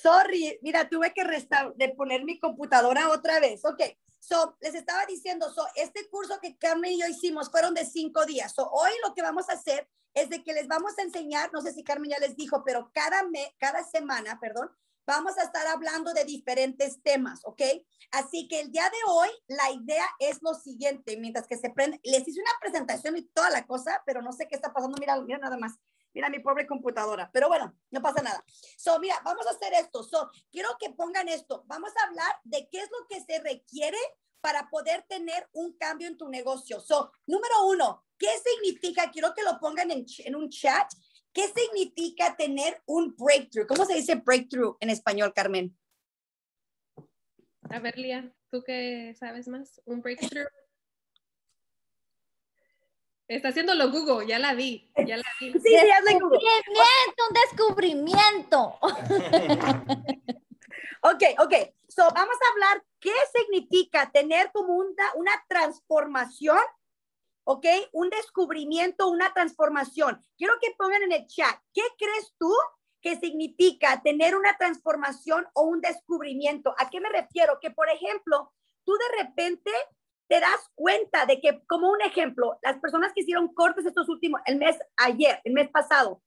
Sorry, mira, tuve que de poner mi computadora otra vez. Ok, so, les estaba diciendo, so, este curso que Carmen y yo hicimos fueron de cinco días. So, hoy lo que vamos a hacer es de que les vamos a enseñar, no sé si Carmen ya les dijo, pero cada, me, cada semana, perdón, vamos a estar hablando de diferentes temas, ¿ok? Así que el día de hoy la idea es lo siguiente, mientras que se prende, les hice una presentación y toda la cosa, pero no sé qué está pasando, mira, mira nada más. Mira mi pobre computadora, pero bueno, no pasa nada. So, mira, vamos a hacer esto. So, quiero que pongan esto. Vamos a hablar de qué es lo que se requiere para poder tener un cambio en tu negocio. So, número uno, ¿qué significa? Quiero que lo pongan en, un chat. ¿Qué significa tener un breakthrough? ¿Cómo se dice breakthrough en español, Carmen? A ver, Lía, tú qué sabes más, un breakthrough. Está haciéndolo Google, ya la vi, ya la vi. Sí, sí, hazle Google. Descubrimiento, un descubrimiento. ok, ok. So, vamos a hablar qué significa tener como una, una transformación, ok, un descubrimiento, una transformación. Quiero que pongan en el chat, ¿qué crees tú que significa tener una transformación o un descubrimiento? ¿A qué me refiero? Que, por ejemplo, tú de repente te das cuenta de que, como un ejemplo, las personas que hicieron cortes estos últimos, el mes ayer, el mes pasado,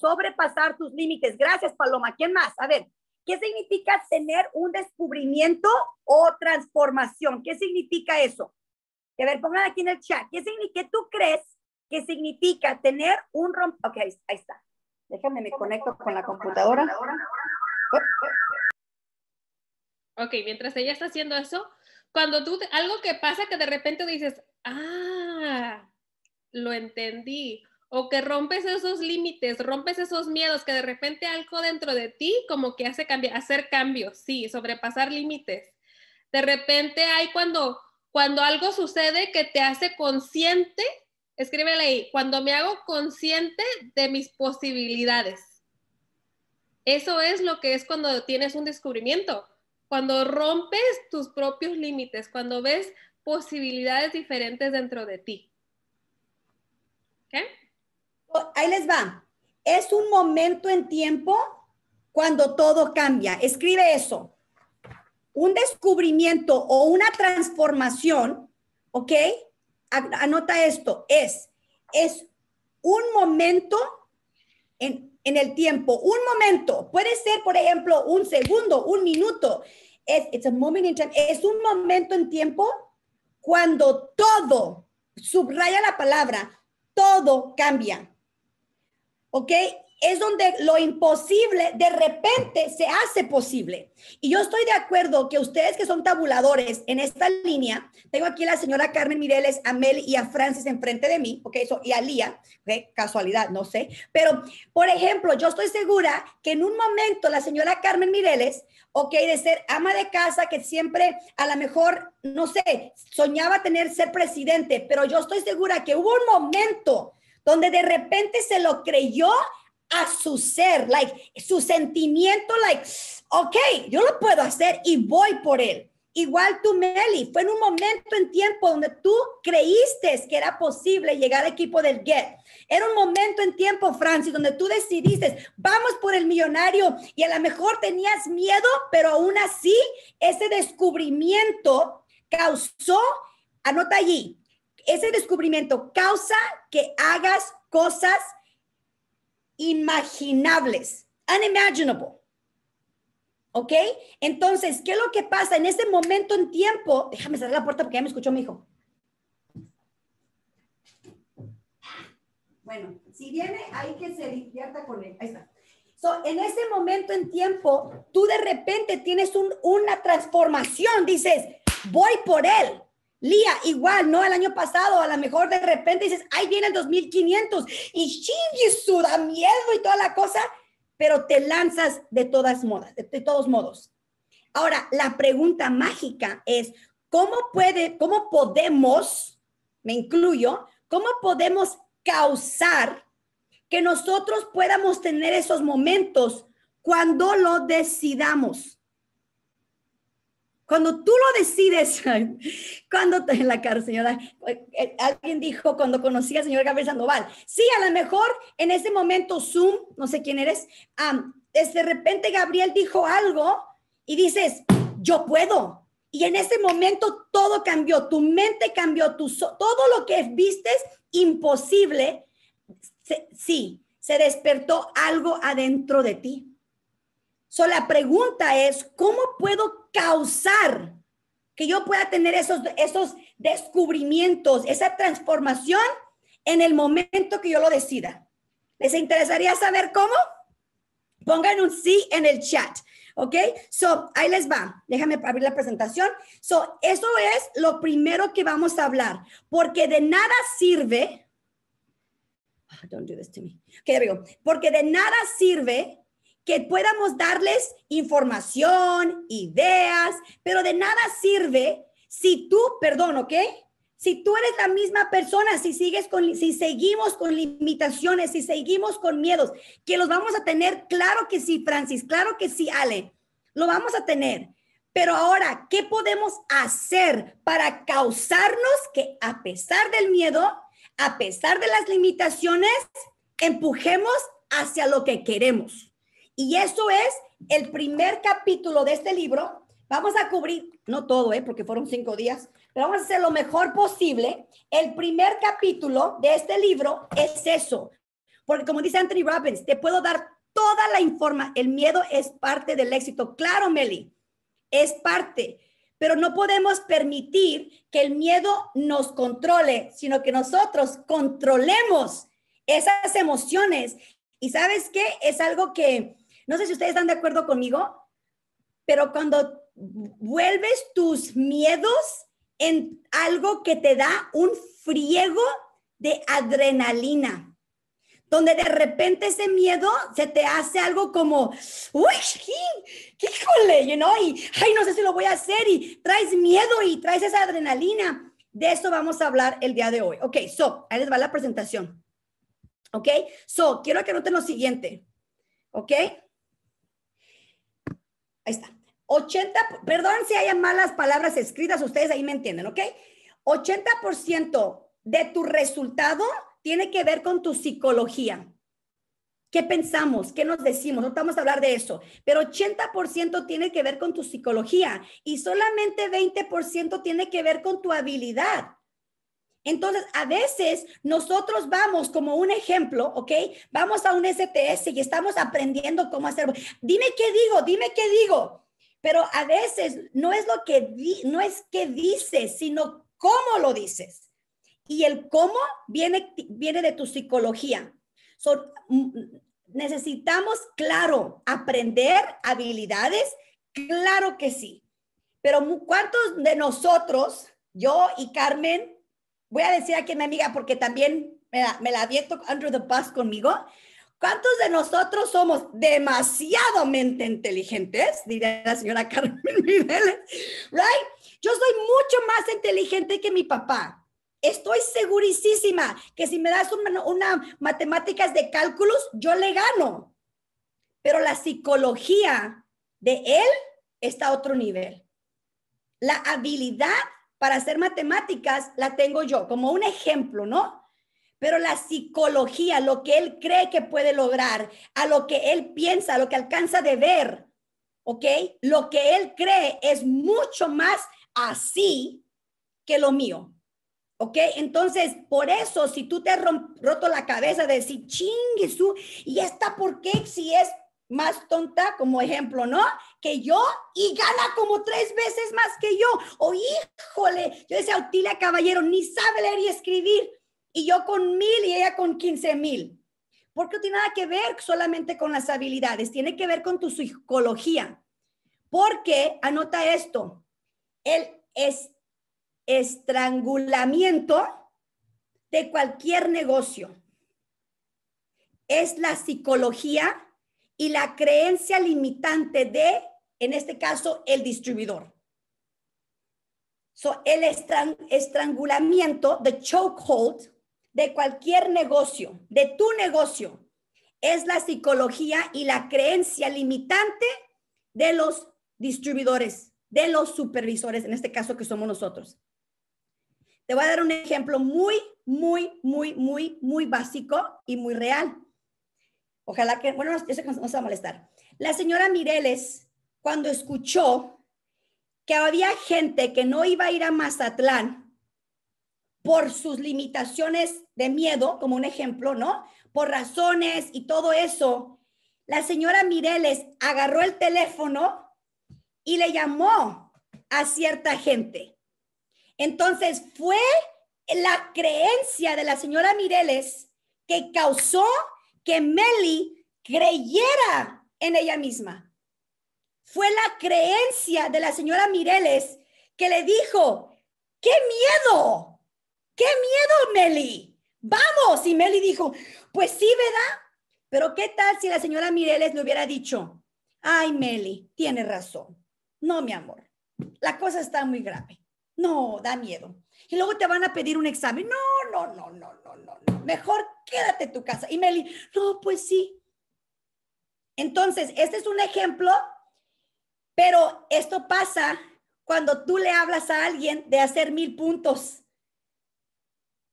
sobrepasar tus límites. Gracias, Paloma. ¿Quién más? A ver, ¿qué significa tener un descubrimiento o transformación? ¿Qué significa eso? A ver, pongan aquí en el chat. ¿Qué, significa, tú crees que significa tener un romp... Ok, ahí, ahí está. Déjame, me conecto con la computadora. Ok, mientras ella está haciendo eso, cuando tú, algo que pasa que de repente dices, ah, lo entendí, o que rompes esos límites, rompes esos miedos, que de repente algo dentro de ti como que hace cambiar, hacer cambios, sí, sobrepasar límites. De repente hay cuando, cuando algo sucede que te hace consciente, escríbele ahí, cuando me hago consciente de mis posibilidades. Eso es lo que es cuando tienes un descubrimiento cuando rompes tus propios límites, cuando ves posibilidades diferentes dentro de ti. ¿Okay? Oh, ahí les va. Es un momento en tiempo cuando todo cambia. Escribe eso. Un descubrimiento o una transformación, ¿ok? Anota esto. Es, es un momento en en el tiempo, un momento, puede ser, por ejemplo, un segundo, un minuto. Es, un momento en tiempo cuando todo, subraya la palabra, todo cambia. ¿Ok? es donde lo imposible de repente se hace posible. Y yo estoy de acuerdo que ustedes que son tabuladores en esta línea, tengo aquí a la señora Carmen Mireles, a Mel y a Francis enfrente de mí, ok, y a Lía, okay, casualidad, no sé, pero por ejemplo, yo estoy segura que en un momento la señora Carmen Mireles, ok, de ser ama de casa, que siempre a lo mejor, no sé, soñaba tener ser presidente, pero yo estoy segura que hubo un momento donde de repente se lo creyó a su ser, like su sentimiento, like, ok, yo lo puedo hacer y voy por él. Igual tú, Meli, fue en un momento en tiempo donde tú creíste que era posible llegar al equipo del Get. Era un momento en tiempo, Francis, donde tú decidiste, vamos por el millonario y a lo mejor tenías miedo, pero aún así ese descubrimiento causó, anota allí, ese descubrimiento causa que hagas cosas imaginables, unimaginable. ¿Ok? Entonces, ¿qué es lo que pasa en ese momento en tiempo? Déjame cerrar la puerta porque ya me escuchó mi hijo. Bueno, si viene, hay que se divierta con él. Ahí está. So, en ese momento en tiempo, tú de repente tienes una transformación, dices, voy por él, Lía, igual, ¿no? El año pasado, a lo mejor de repente dices, ahí viene el 2500 y su da miedo y toda la cosa, pero te lanzas de todas modas, de, de, todos modos. Ahora, la pregunta mágica es, ¿cómo puede, cómo podemos, me incluyo, cómo podemos causar que nosotros podamos tener esos momentos cuando lo decidamos? Cuando tú lo decides, cuando en la cara, señora, eh, eh, alguien dijo cuando conocí al señor Gabriel Sandoval, sí, a lo mejor en ese momento Zoom, no sé quién eres, de repente Gabriel dijo algo y dices, yo puedo. Y en ese momento todo cambió, tu mente cambió, tu, todo lo que vistes, imposible, sí, se despertó algo adentro de ti. So, la pregunta es, ¿cómo puedo causar que yo pueda tener esos, esos descubrimientos, esa transformación en el momento que yo lo decida? ¿Les interesaría saber cómo? Pongan un sí en el chat. ¿Ok? So, ahí les va. Déjame abrir la presentación. So, eso es lo primero que vamos a hablar, porque de nada sirve. Ah, don't do this to me. Okay, there we Porque de nada sirve que podamos darles información, ideas, pero de nada sirve si tú, perdón, ¿ok? Si tú eres la misma persona, si sigues con, si seguimos con limitaciones, si seguimos con miedos, que los vamos a tener, claro que sí, Francis, claro que sí, Ale, lo vamos a tener. Pero ahora, ¿qué podemos hacer para causarnos que a pesar del miedo, a pesar de las limitaciones, empujemos hacia lo que queremos? Y eso es el primer capítulo de este libro. Vamos a cubrir, no todo, ¿eh? porque fueron cinco días, pero vamos a hacer lo mejor posible. El primer capítulo de este libro es eso. Porque como dice Anthony Robbins, te puedo dar toda la información. El miedo es parte del éxito. Claro, Meli, es parte. Pero no podemos permitir que el miedo nos controle, sino que nosotros controlemos esas emociones. Y sabes qué? Es algo que no sé si ustedes están de acuerdo conmigo, pero cuando vuelves tus miedos en algo que te da un friego de adrenalina donde de repente ese miedo se te hace algo como, uy, híjole, you know, y ay, no sé si lo voy a hacer, y traes miedo y traes esa adrenalina. De eso vamos a hablar el día de hoy. Ok, so, ahí les va la presentación. Ok, so, quiero que noten lo siguiente. Ok, Ahí está. 80, perdón si hay malas palabras escritas, ustedes ahí me entienden, ¿ok? 80% de tu resultado tiene que ver con tu psicología. ¿Qué pensamos? ¿Qué nos decimos? No estamos a hablar de eso, pero 80% tiene que ver con tu psicología y solamente 20% tiene que ver con tu habilidad. Entonces, a veces nosotros vamos como un ejemplo, ¿ok? Vamos a un STS y estamos aprendiendo cómo hacer. Dime qué digo, dime qué digo. Pero a veces no es lo que no es qué dices, sino cómo lo dices. Y el cómo viene, viene de tu psicología. Mm, necesitamos, claro, aprender habilidades, claro que sí. Pero ¿cuántos de nosotros, yo y Carmen, voy a decir aquí a mi amiga porque también me la, abierto la under the bus conmigo. ¿Cuántos de nosotros somos demasiado inteligentes? Diría la señora Carmen right? Yo soy mucho más inteligente que mi papá. Estoy segurísima que si me das una, una, matemáticas de cálculos, yo le gano. Pero la psicología de él está a otro nivel. La habilidad para hacer matemáticas la tengo yo, como un ejemplo, ¿no? Pero la psicología, lo que él cree que puede lograr, a lo que él piensa, a lo que alcanza de ver, ¿ok? Lo que él cree es mucho más así que lo mío, ¿ok? Entonces, por eso, si tú te has roto la cabeza de decir, chingue su, ¿y está por qué si es más tonta como ejemplo, ¿no? Que yo y gana como tres veces más que yo. O oh, híjole, yo decía, Otilia Caballero, ni sabe leer y escribir. Y yo con mil y ella con quince mil. Porque no tiene nada que ver solamente con las habilidades, tiene que ver con tu psicología. Porque, anota esto, el es, estrangulamiento de cualquier negocio es la psicología y la creencia limitante de, en este caso, el distribuidor. So, el estrangulamiento, the chokehold, de cualquier negocio, de tu negocio, es la psicología y la creencia limitante de los distribuidores, de los supervisores, en este caso que somos nosotros. Te voy a dar un ejemplo muy, muy, muy, muy, muy básico y muy real. Ojalá que, bueno, yo sé va a molestar. La señora Mireles, cuando escuchó que había gente que no iba a ir a Mazatlán por sus limitaciones de miedo, como un ejemplo, ¿no? Por razones y todo eso, la señora Mireles agarró el teléfono y le llamó a cierta gente. Entonces fue la creencia de la señora Mireles que causó que Meli creyera en ella misma. Fue la creencia de la señora Mireles que le dijo, ¡qué miedo! ¡Qué miedo, Meli! ¡Vamos! Y Meli dijo, pues sí, ¿verdad? Pero ¿qué tal si la señora Mireles le hubiera dicho, ay, Meli, tiene razón. No, mi amor, la cosa está muy grave. No, da miedo. Y luego te van a pedir un examen. No, no, no, no, no, no. Mejor quédate en tu casa. Y Meli, no, pues sí. Entonces, este es un ejemplo, pero esto pasa cuando tú le hablas a alguien de hacer mil puntos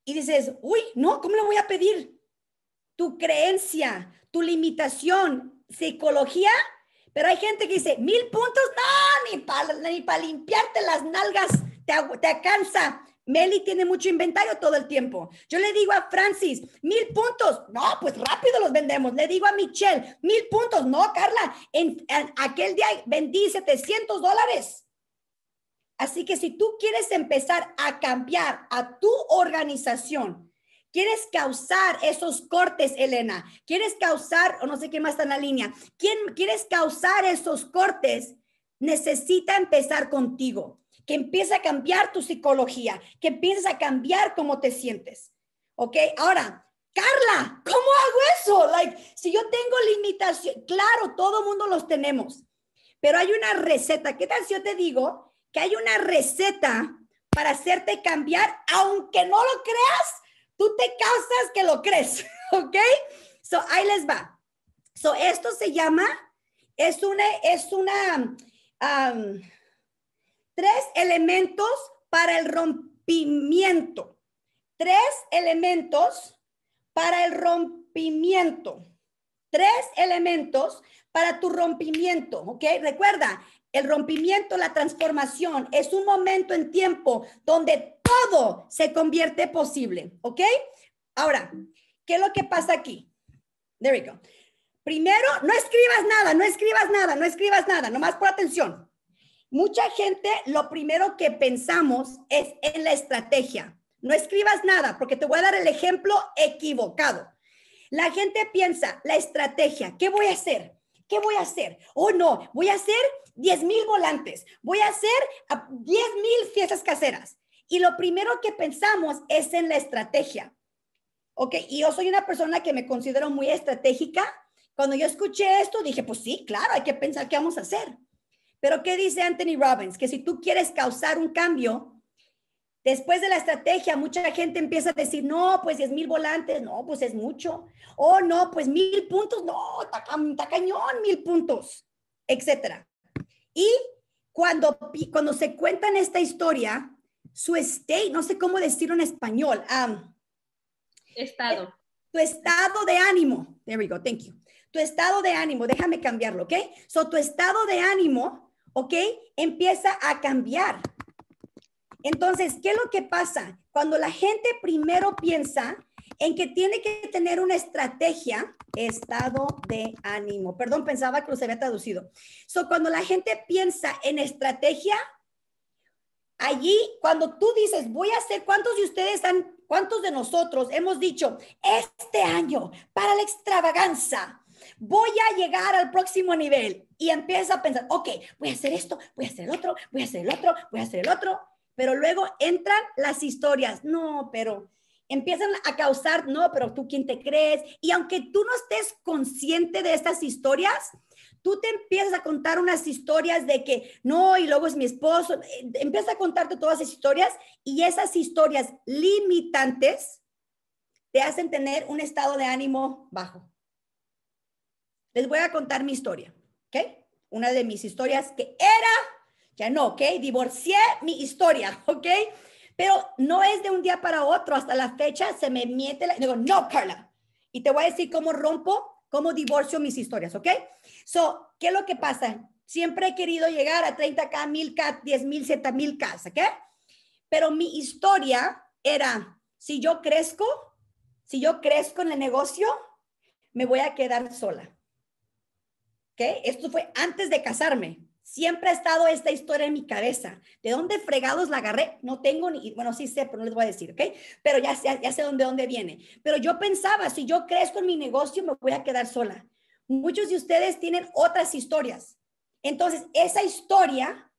y dices, uy, no, ¿cómo le voy a pedir? Tu creencia, tu limitación, psicología, pero hay gente que dice, mil puntos, no, ni para limpiarte las nalgas te, cansa, Meli tiene mucho inventario todo el tiempo. Yo le digo a Francis, mil puntos. No, pues rápido los vendemos. Le digo a Michelle, mil puntos. No, Carla, en, aquel día vendí 700 dólares. Así que si tú quieres empezar a cambiar a tu organización, quieres causar esos cortes, Elena, quieres causar, o no sé qué más está en la línea, ¿Quién, quieres causar esos cortes, necesita empezar contigo que empieza a cambiar tu psicología, que empieces a cambiar cómo te sientes. ¿Ok? Ahora, Carla, ¿cómo hago eso? Like, si yo tengo limitación, claro, todo mundo los tenemos, pero hay una receta. ¿Qué tal si yo te digo que hay una receta para hacerte cambiar, aunque no lo creas, tú te causas que lo crees, ¿ok? So, ahí les va. So, esto se llama, es una, es una, um, Tres elementos para el rompimiento. Tres elementos para el rompimiento. Tres elementos para tu rompimiento, ¿ok? Recuerda, el rompimiento, la transformación, es un momento en tiempo donde todo se convierte posible, ¿ok? Ahora, ¿qué es lo que pasa aquí? There we go. Primero, no escribas nada, no escribas nada, no escribas nada, nomás por atención. Mucha gente lo primero que pensamos es en la estrategia. No escribas nada porque te voy a dar el ejemplo equivocado. La gente piensa, la estrategia, ¿qué voy a hacer? ¿Qué voy a hacer? Oh, no, voy a hacer 10,000 mil volantes, voy a hacer 10 ah, mil fiestas caseras. Y lo primero que pensamos es en la estrategia. ¿Ok? Y yo soy una persona que me considero muy estratégica. Cuando yo escuché esto, dije, pues sí, claro, hay que pensar qué vamos a hacer. Pero ¿qué dice Anthony Robbins? Que si tú quieres causar un cambio, después de la estrategia, mucha gente empieza a decir, no, pues 10 mil volantes, no, pues es mucho. O oh, no, pues mil puntos, no, está cañón, mil puntos, etcétera. Y cuando, cuando se cuentan esta historia, su state, no sé cómo decirlo en español. estado. Tu estado de ánimo. There we go, thank you. Tu estado de ánimo, déjame cambiarlo, ¿ok? So, tu estado de ánimo ¿ok? Empieza a cambiar. Entonces, ¿qué es lo que pasa? Cuando la gente primero piensa en que tiene que tener una estrategia, estado de ánimo. Perdón, pensaba que se había traducido. So, cuando la gente piensa en estrategia, allí, cuando tú dices, voy a hacer, ¿cuántos de ustedes están, cuántos de nosotros hemos dicho, este año, para la extravaganza, voy a llegar al próximo nivel. Y empiezo a pensar, ok, voy a hacer esto, voy a hacer el otro, voy a hacer el otro, voy a hacer el otro. Pero luego entran las historias. No, pero empiezan a causar, no, pero tú quién te crees. Y aunque tú no estés consciente de estas historias, tú te empiezas a contar unas historias de que no, y luego es mi esposo. Eh, empiezas a contarte todas esas historias y esas historias limitantes te hacen tener un estado de ánimo bajo les voy a contar mi historia, ¿ok? Una de mis historias que era, ya no, ¿ok? Divorcié mi historia, ¿ok? Pero no es de un día para otro, hasta la fecha se me miente la... Digo, no, Carla. Y te voy a decir cómo rompo, cómo divorcio mis historias, ¿ok? So, ¿qué es lo que pasa? Siempre he querido llegar a 30K, 1000K, 10,000, 7000 k ¿ok? Pero mi historia era, si yo crezco, si yo crezco en el negocio, me voy a quedar sola esto fue antes de casarme. Siempre ha estado esta historia en mi cabeza. ¿De dónde fregados la agarré? No tengo ni, bueno, sí sé, pero no les voy a decir, ¿ok? Pero ya, ya, ya sé dónde, dónde viene. Pero yo pensaba, si yo crezco en mi negocio, me voy a quedar sola. Muchos de ustedes tienen otras historias. Entonces, esa historia,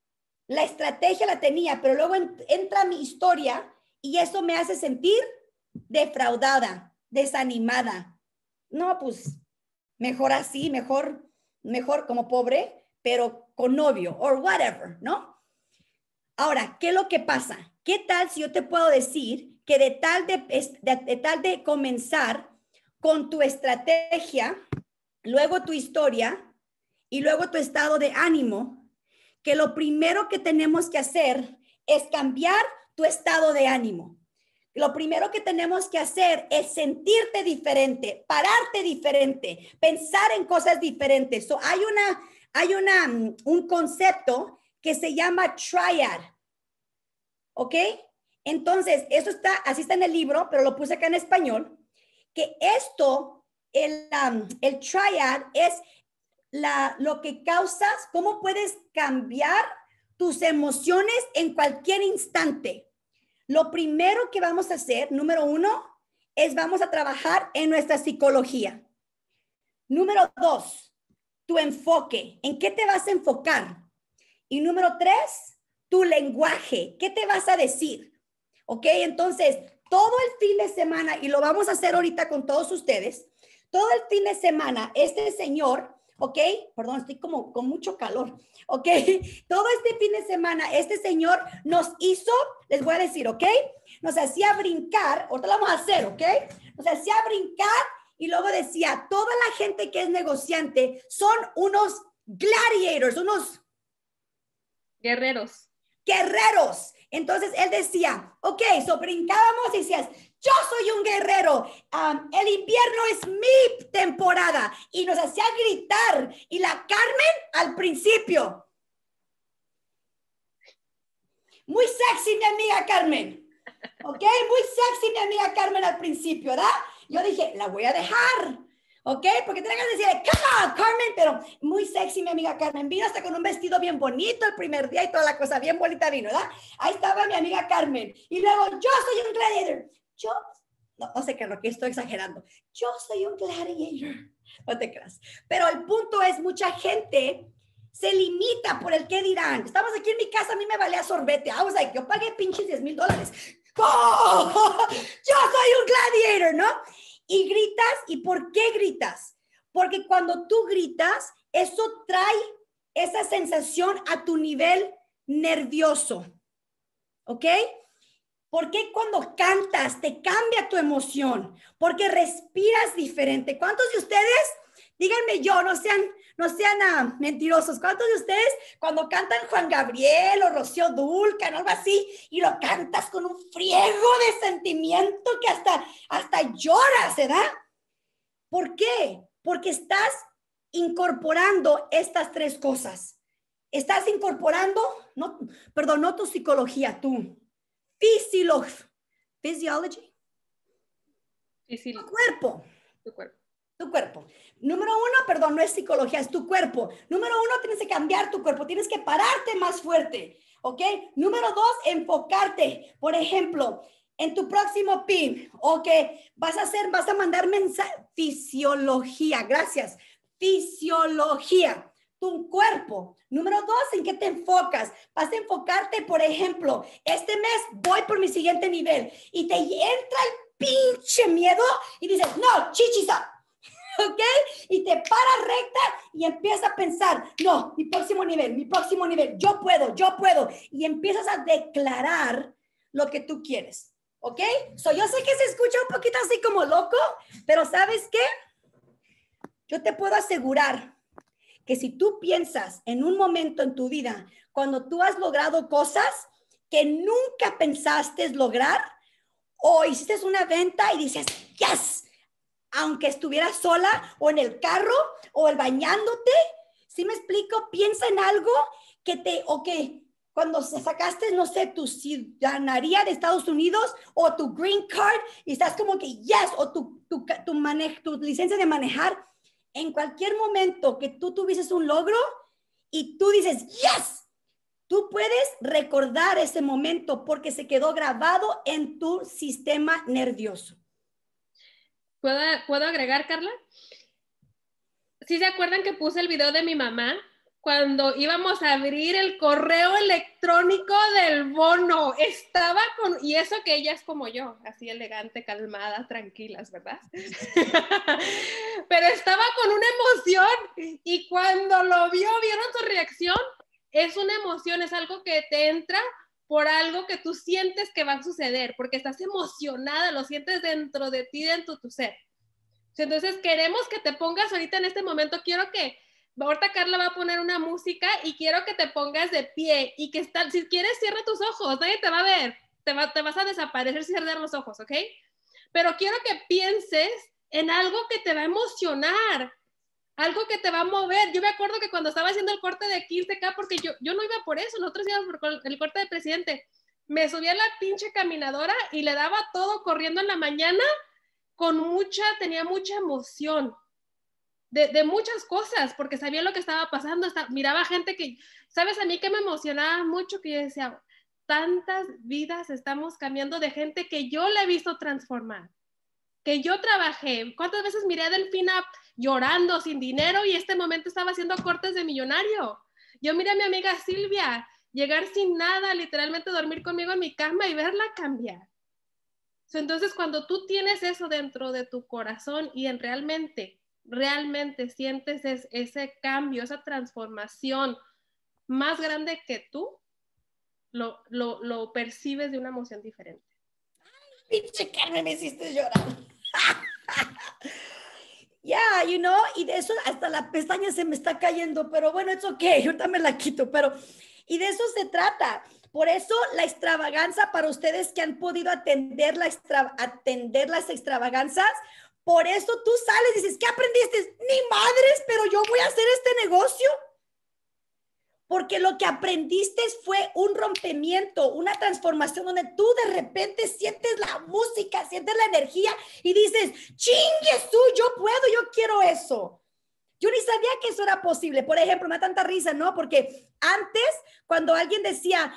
la estrategia la tenía, pero luego entra mi historia y eso me hace sentir defraudada, desanimada. No, pues mejor así, mejor mejor como pobre, pero con novio o whatever, ¿no? Ahora, ¿qué es lo que pasa? ¿Qué tal si yo te puedo decir que de tal de, de, de tal de comenzar con tu estrategia, luego tu historia y luego tu estado de ánimo, que lo primero que tenemos que hacer es cambiar tu estado de ánimo. Lo primero que tenemos que hacer es sentirte diferente, pararte diferente, pensar en cosas diferentes. hay una, hay una, mm, un concepto que se llama triad. ¿Ok? Entonces, eso está, así está en el libro, pero lo puse acá en español, que esto, el, el triad es la, lo que causas, cómo puedes cambiar tus emociones en cualquier instante. Lo primero que vamos a hacer, número uno, es vamos a trabajar en nuestra psicología. Número dos, tu enfoque. ¿En qué te vas a enfocar? Y número tres, tu lenguaje. ¿Qué te vas a decir? ¿Ok? Entonces, todo el fin de semana, y lo vamos a hacer ahorita con todos ustedes, todo el fin de semana, este señor ¿ok? Perdón, estoy como con mucho calor, ¿ok? Todo este fin de semana, este señor nos hizo, les voy a decir, ¿ok? Nos hacía brincar, ahorita lo vamos a hacer, ¿ok? Nos hacía brincar y luego decía, toda la gente que es negociante son unos gladiators, unos... Guerreros. Guerreros. Entonces él decía, ok, so brincábamos y decías, yo soy un guerrero, el invierno es mi temporada y nos hacía gritar y la Carmen al principio. Muy sexy mi amiga Carmen, ok, muy sexy mi amiga Carmen al principio, ¿verdad? Yo dije, la voy a dejar, ¿ok? Porque te que decir, come on, Carmen, pero muy sexy, mi amiga Carmen. Vino hasta con un vestido bien bonito el primer día y toda la cosa, bien bonita vino, ¿verdad? Ahí estaba mi amiga Carmen. Y luego, yo soy un gladiator. Yo, no, sé qué, lo que estoy exagerando. Yo soy un gladiator. No te creas. Pero el punto es, mucha gente se limita por el qué dirán. Estamos aquí en mi casa, a mí me valía sorbete. a was que yo pagué pinches 10 mil dólares. ¡Oh! Yo soy un gladiator, ¿no? Y gritas, ¿y por qué gritas? Porque cuando tú gritas, eso trae esa sensación a tu nivel nervioso. ¿Ok? Porque cuando cantas te cambia tu emoción? Porque respiras diferente. ¿Cuántos de ustedes, díganme yo, no sean no sean mentirosos. ¿Cuántos de ustedes cuando cantan Juan Gabriel o Rocío Dulcan o algo así y lo cantas con un friego de sentimiento que hasta, hasta lloras, ¿verdad? ¿Por qué? Porque estás incorporando estas tres cosas. Estás incorporando, no, perdón, no tu psicología, tú, physiology, physiology. Tu cuerpo. Tu cuerpo. Tu cuerpo. Número uno, perdón, no es psicología, es tu cuerpo. Número uno, tienes que cambiar tu cuerpo, tienes que pararte más fuerte, ¿ok? Número dos, enfocarte. Por ejemplo, en tu próximo pin, ok, vas a hacer, vas a mandar mensaje, fisiología, gracias, fisiología tu cuerpo. Número dos, ¿en qué te enfocas? Vas a enfocarte, por ejemplo, este mes voy por mi siguiente nivel y te entra el pinche miedo y dices, no, chichisa, ¿ok? Y te paras recta y empiezas a pensar, no, mi próximo nivel, mi próximo nivel, yo puedo, yo puedo. Y empiezas a declarar lo que tú quieres, ¿ok? So, yo sé que se escucha un poquito así como loco, pero ¿sabes qué? Yo te puedo asegurar que si tú piensas en un momento en tu vida, cuando tú has logrado cosas que nunca pensaste lograr, o hiciste una venta y dices, yes, aunque estuvieras sola o en el carro o el bañándote. si me explico? Piensa en algo que te, o que cuando sacaste, no sé, tu ciudadanía de Estados Unidos o tu green card y estás como que, yes, o tu, tu, tu licencia de manejar, en cualquier momento que tú tuvieses un logro y tú dices, yes, tú puedes recordar ese momento porque se quedó grabado en tu sistema nervioso. ¿Puedo, agregar, Carla? ¿Sí se acuerdan que puse el video de mi mamá cuando íbamos a abrir el correo electrónico del bono. Estaba con, y eso que ella es como yo, así elegante, calmada, tranquilas, ¿verdad? Pero estaba con una emoción y cuando lo vio, vieron su reacción. Es una emoción, es algo que te entra por algo que tú sientes que va a suceder, porque estás emocionada, lo sientes dentro de ti, dentro de tu ser. Entonces queremos que te pongas ahorita en este momento, quiero que, ahorita Carla va a poner una música y quiero que te pongas de pie y que estás si quieres cierra tus ojos, nadie te va a ver, te, te vas a desaparecer si cerrar los ojos, ¿ok? Pero quiero que pienses en algo que te va a emocionar, algo que te va a mover. Yo me acuerdo que cuando estaba haciendo el corte de 15K, porque yo, yo no iba por eso, nosotros íbamos por el corte de presidente, me subía a la pinche caminadora y le daba todo corriendo en la mañana con mucha, tenía mucha emoción. De, de muchas cosas, porque sabía lo que estaba pasando, miraba gente que, sabes, a mí que me emocionaba mucho, que yo decía, tantas vidas estamos cambiando de gente que yo la he visto transformar que yo trabajé. ¿Cuántas veces miré a Delfina llorando sin dinero y este momento estaba haciendo cortes de millonario? Yo miré a mi amiga Silvia llegar sin nada, literalmente dormir conmigo en mi cama y verla cambiar. Entonces, cuando tú tienes eso dentro de tu corazón y en realmente, realmente sientes ese cambio, esa transformación más grande que tú, lo, lo percibes de una emoción diferente. Ay, pinche Carmen, me hiciste llorar. Ya, you know, y de eso hasta la pestaña se me está cayendo, pero bueno, es ok, yo también la quito, pero y de eso se trata. Por eso la extravaganza para ustedes que han podido atender, la atender las extravaganzas, por eso tú sales y dices, ¿qué aprendiste? Ni madres, pero yo voy a hacer este negocio porque lo que aprendiste fue un rompimiento, una transformación donde tú de repente sientes la música, sientes la energía y dices, chingue tú, yo puedo, yo quiero eso. Yo ni sabía que eso era posible. Por ejemplo, me da tanta risa, ¿no? Porque antes, cuando alguien decía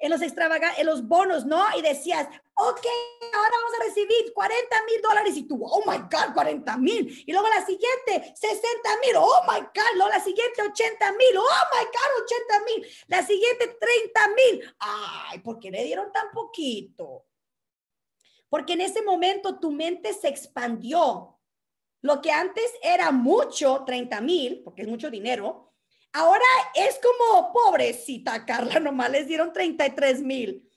en los extravagantes, en los bonos, ¿no? Y decías, ok, ahora vamos a recibir 40 mil dólares y tú, oh my God, 40 mil. Y luego la siguiente, 60 mil, oh my God, luego la siguiente, 80 mil, oh my God, 80 mil. La siguiente, 30 mil. Ay, ¿por qué le dieron tan poquito? Porque en ese momento tu mente se expandió. Lo que antes era mucho, 30 mil, porque es mucho dinero, ahora es como, pobrecita Carla, nomás les dieron 33 mil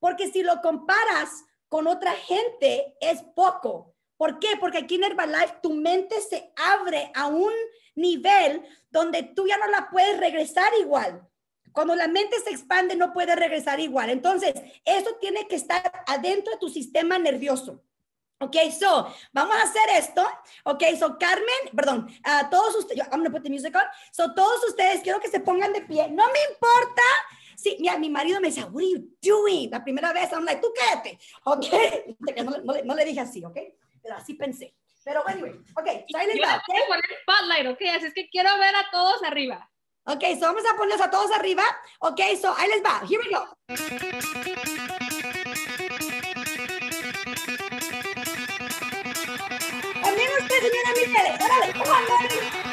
porque si lo comparas con otra gente es poco. ¿Por qué? Porque aquí en Herbalife tu mente se abre a un nivel donde tú ya no la puedes regresar igual. Cuando la mente se expande no puede regresar igual. Entonces, eso tiene que estar adentro de tu sistema nervioso. Ok, so, vamos a hacer esto. Ok, so, Carmen, perdón, a todos ustedes, I'm gonna put the music on. So, todos ustedes, quiero que se pongan de pie. No me importa Sí, mira, mi marido me decía, what are you doing? La primera vez, I'm like, tú quédate, ¿ok? No, no, no le dije así, ¿ok? Pero así pensé. Pero anyway, ok, silent Yo out, okay? Poner spotlight, ok, así es que quiero ver a todos arriba. Ok, so vamos a ponerlos a todos arriba. Ok, so ahí les va. Here we go. También usted, señora Miguel. Órale, órale.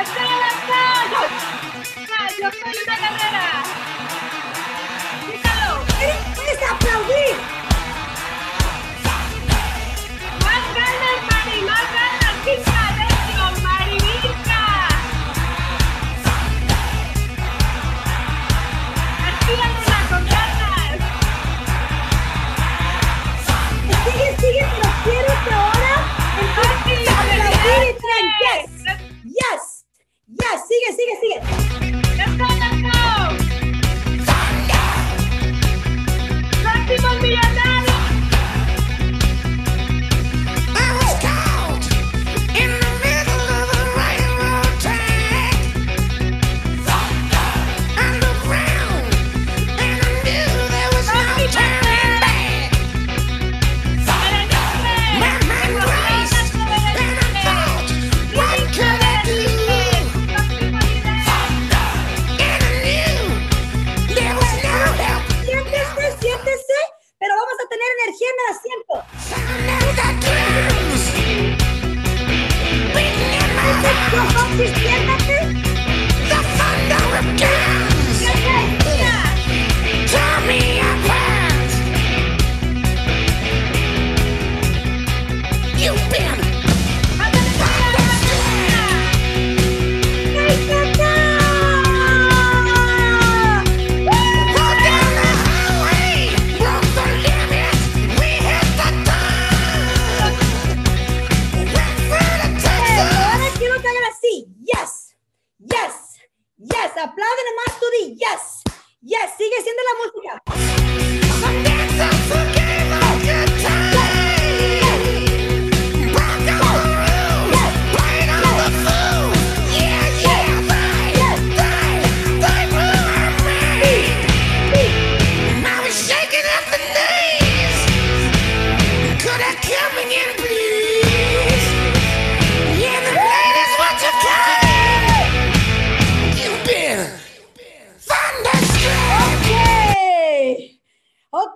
¡Estoy avanzando! ¡Yo soy una carrera! ¡Quítalo! ¡Es aplaudir! ¡Más ganas, Mari! ¡Más ganas! con ganas! ¡Sigue, sigue! ¡Pero quiero probar!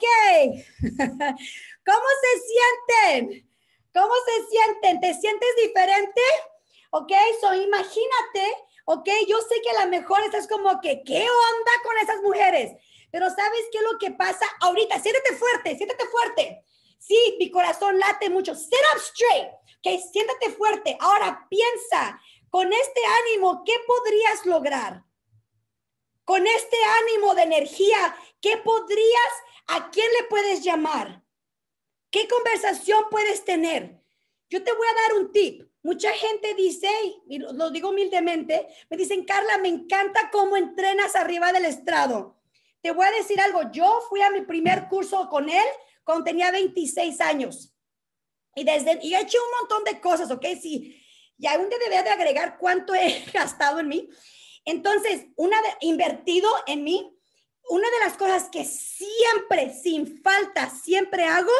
Ok. ¿Cómo se sienten? ¿Cómo se sienten? ¿Te sientes diferente? Ok, so imagínate, ok, yo sé que a lo mejor estás como que, ¿qué onda con esas mujeres? Pero ¿sabes qué es lo que pasa ahorita? Siéntate fuerte, siéntate fuerte. Sí, mi corazón late mucho. Sit up straight. Ok, siéntate fuerte. Ahora piensa, con este ánimo, ¿qué podrías lograr? con este ánimo de energía, ¿qué podrías, a quién le puedes llamar? ¿Qué conversación puedes tener? Yo te voy a dar un tip. Mucha gente dice, y lo digo humildemente, me dicen, Carla, me encanta cómo entrenas arriba del estrado. Te voy a decir algo, yo fui a mi primer curso con él cuando tenía 26 años. Y desde, y he hecho un montón de cosas, ¿ok? Sí, y aún te debería de agregar cuánto he gastado en mí. Entonces, una invertido en mí, una de las cosas que siempre, sin falta, siempre hago,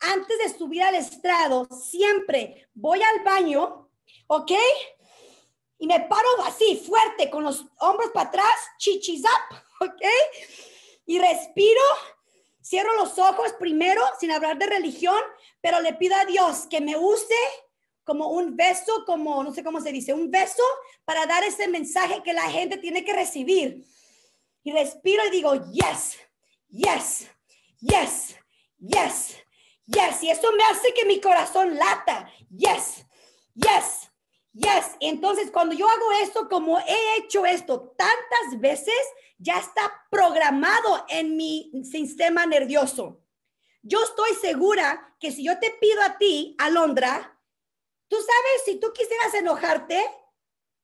antes de subir al estrado, siempre voy al baño, ¿ok? Y me paro así, fuerte, con los hombros para atrás, chichis up, ¿ok? Y respiro, cierro los ojos primero, sin hablar de religión, pero le pido a Dios que me use como un beso, como no sé cómo se dice, un beso para dar ese mensaje que la gente tiene que recibir. Y respiro y digo, yes, yes, yes, yes, yes. Y eso me hace que mi corazón lata, yes, yes, yes. entonces cuando yo hago esto, como he hecho esto tantas veces, ya está programado en mi sistema nervioso. Yo estoy segura que si yo te pido a ti, Alondra, Tú sabes, si tú quisieras enojarte,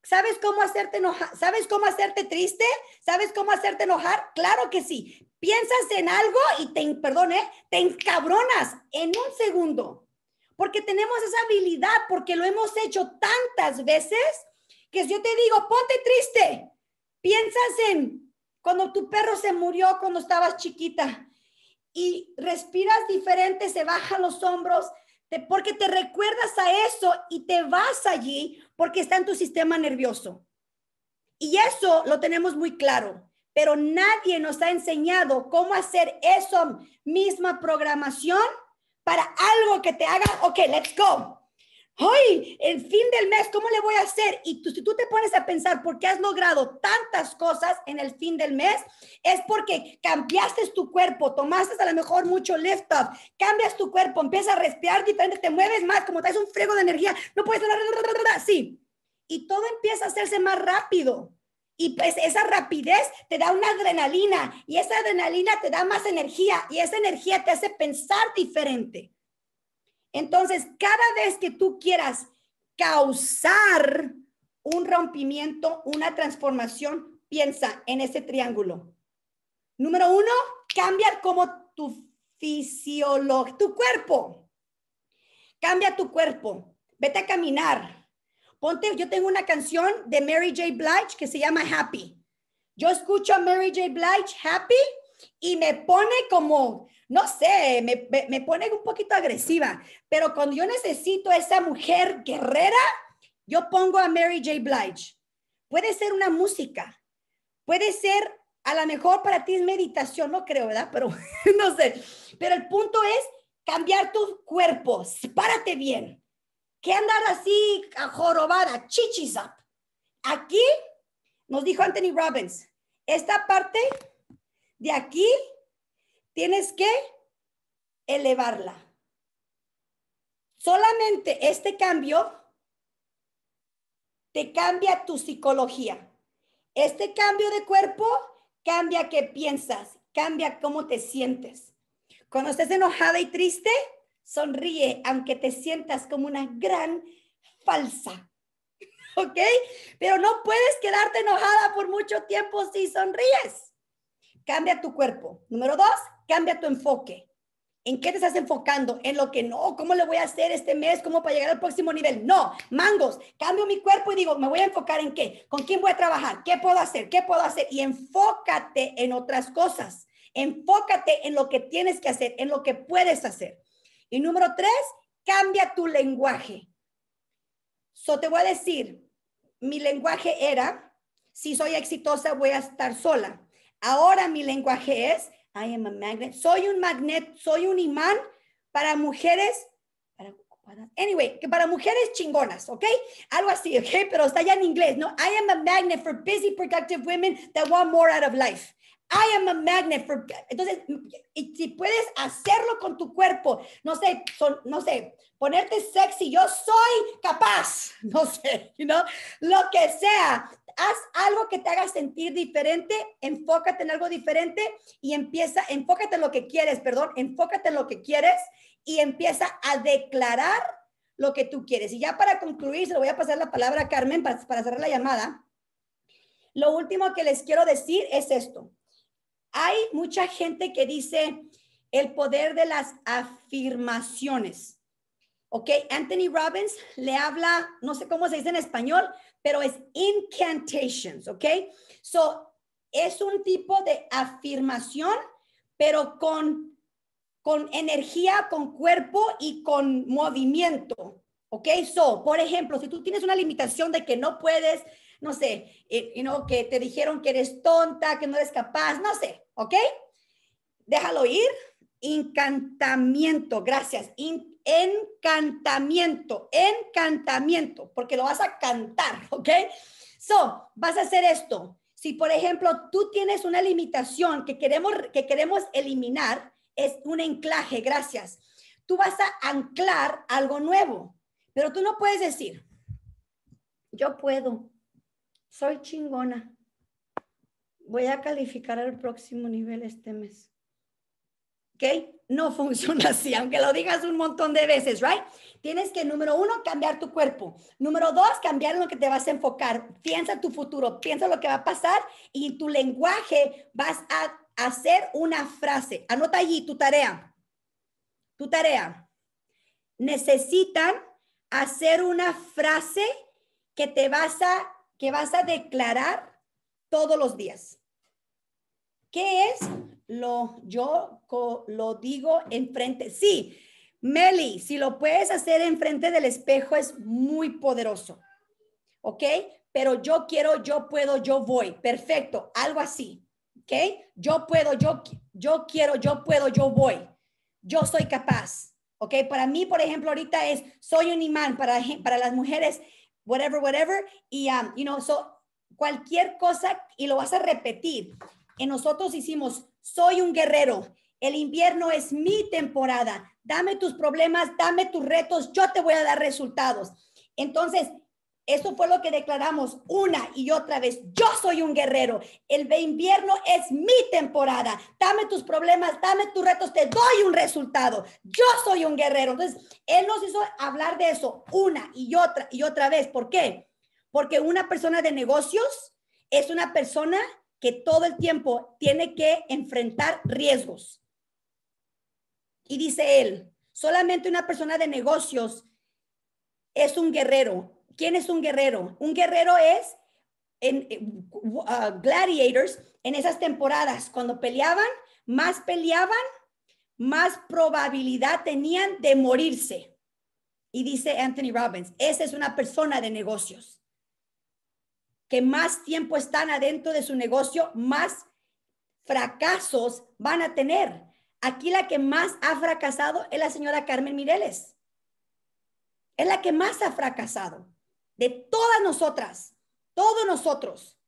¿sabes cómo hacerte enojar? ¿Sabes cómo hacerte triste? ¿Sabes cómo hacerte enojar? Claro que sí. Piensas en algo y te, perdón, ¿eh? te encabronas en un segundo. Porque tenemos esa habilidad, porque lo hemos hecho tantas veces que si yo te digo, ponte triste, piensas en cuando tu perro se murió cuando estabas chiquita y respiras diferente, se bajan los hombros, porque te recuerdas a eso y te vas allí porque está en tu sistema nervioso. Y eso lo tenemos muy claro, pero nadie nos ha enseñado cómo hacer esa misma programación para algo que te haga, ok, let's go, Hoy, El fin del mes, ¿cómo le voy a hacer? Y tú, si tú te pones a pensar por qué has logrado tantas cosas en el fin del mes, es porque cambiaste tu cuerpo, tomaste a lo mejor mucho lift up, cambias tu cuerpo, empiezas a respirar diferente, te mueves más, como traes un friego de energía, no puedes hablar así. Y todo empieza a hacerse más rápido. Y pues esa rapidez te da una adrenalina y esa adrenalina te da más energía y esa energía te hace pensar diferente. Entonces, cada vez que tú quieras causar un rompimiento, una transformación, piensa en ese triángulo. Número uno, cambia como tu fisiología, tu cuerpo. Cambia tu cuerpo. Vete a caminar. Ponte, yo tengo una canción de Mary J. Blige que se llama Happy. Yo escucho a Mary J. Blige, Happy, y me pone como, no sé, me, pone un poquito agresiva, pero cuando yo necesito a esa mujer guerrera, yo pongo a Mary J. Blige. Puede ser una música, puede ser, a lo mejor para ti es meditación, no creo, ¿verdad? Pero no sé, pero el punto es cambiar tu cuerpo, párate bien, que andar así jorobada, chichis up. Aquí nos dijo Anthony Robbins, esta parte de aquí tienes que elevarla. Solamente este cambio te cambia tu psicología. Este cambio de cuerpo cambia qué piensas, cambia cómo te sientes. Cuando estés enojada y triste, sonríe, aunque te sientas como una gran falsa. ¿Ok? Pero no puedes quedarte enojada por mucho tiempo si sonríes cambia tu cuerpo. Número dos, cambia tu enfoque. ¿En qué te estás enfocando? ¿En lo que no? ¿Cómo le voy a hacer este mes? ¿Cómo para llegar al próximo nivel? No, mangos, cambio mi cuerpo y digo, me voy a enfocar en qué, con quién voy a trabajar, qué puedo hacer, qué puedo hacer. Y enfócate en otras cosas, enfócate en lo que tienes que hacer, en lo que puedes hacer. Y número tres, cambia tu lenguaje. So te voy a decir, mi lenguaje era, si soy exitosa voy a estar sola Ahora mi lenguaje es, I am a magnet, soy un magnet, soy un imán para mujeres, anyway, que para mujeres chingonas, ¿ok? Algo así, ¿ok? Pero está ya en inglés, ¿no? I am a magnet for busy, productive women that want more out of life. I am a magnet for... Entonces, y si puedes hacerlo con tu cuerpo, no sé, no sé, ponerte sexy, yo soy capaz, no sé, you know, lo que sea, haz algo que te haga sentir diferente, enfócate en algo diferente y empieza, enfócate en lo que quieres, perdón, enfócate en lo que quieres y empieza a declarar lo que tú quieres. Y ya para concluir, se lo voy a pasar la palabra a Carmen para, para cerrar la llamada. Lo último que les quiero decir es esto. Hay mucha gente que dice el poder de las afirmaciones. ¿Ok? Anthony Robbins le habla, no sé cómo se dice en español, pero es incantations, ¿ok? So, es un tipo de afirmación, pero con, con energía, con cuerpo y con movimiento, ¿ok? So, por ejemplo, si tú tienes una limitación de que no puedes, no sé, eh, y, no, que te dijeron que eres tonta, que no eres capaz, no sé, ¿ok? Déjalo ir. Encantamiento, gracias. encantamiento, encantamiento, porque lo vas a cantar, ¿ok? So, vas a hacer esto. Si, por ejemplo, tú tienes una limitación que queremos, que queremos eliminar, es un enclaje, gracias. Tú vas a anclar algo nuevo, pero tú no puedes decir, yo puedo, soy chingona. Voy a calificar al próximo nivel este mes. ¿Ok? No funciona así, aunque lo digas un montón de veces, ¿right? Tienes que, número uno, cambiar tu cuerpo. Número dos, cambiar lo que te vas a enfocar. Piensa tu futuro, piensa lo que va a pasar y tu lenguaje vas a hacer una frase. Anota allí tu tarea. Tu tarea. Necesitan hacer una frase que te vas a vas a declarar todos los días. ¿Qué es? Lo, yo lo digo enfrente. Sí, Meli, si lo puedes hacer enfrente del espejo es muy poderoso. ¿Ok? Pero yo quiero, yo puedo, yo voy. Perfecto, algo así. ¿Ok? Yo puedo, yo, yo quiero, yo puedo, yo voy. Yo soy capaz. ¿Ok? Para mí, por ejemplo, ahorita es, soy un imán. Para, para las mujeres whatever, whatever. Y, um, you know, so cualquier cosa y lo vas a repetir. En nosotros hicimos, soy un guerrero. El invierno es mi temporada. Dame tus problemas, dame tus retos, yo te voy a dar resultados. Entonces, eso fue lo que declaramos una y otra vez. Yo soy un guerrero. El invierno es mi temporada. Dame tus problemas, dame tus retos, te doy un resultado. Yo soy un guerrero. Entonces, él nos hizo hablar de eso una y otra y otra vez. ¿Por qué? Porque una persona de negocios es una persona que todo el tiempo tiene que enfrentar riesgos. Y dice él, solamente una persona de negocios es un guerrero ¿quién es un guerrero? Un guerrero es en eh, uh, Gladiators, en esas temporadas, cuando peleaban, más peleaban, más probabilidad tenían de morirse. Y dice Anthony Robbins, esa es una persona de negocios, que más tiempo están adentro de su negocio, más fracasos van a tener. Aquí la que más ha fracasado es la señora Carmen Mireles. Es la que más ha fracasado de todas nosotras, todos nosotros.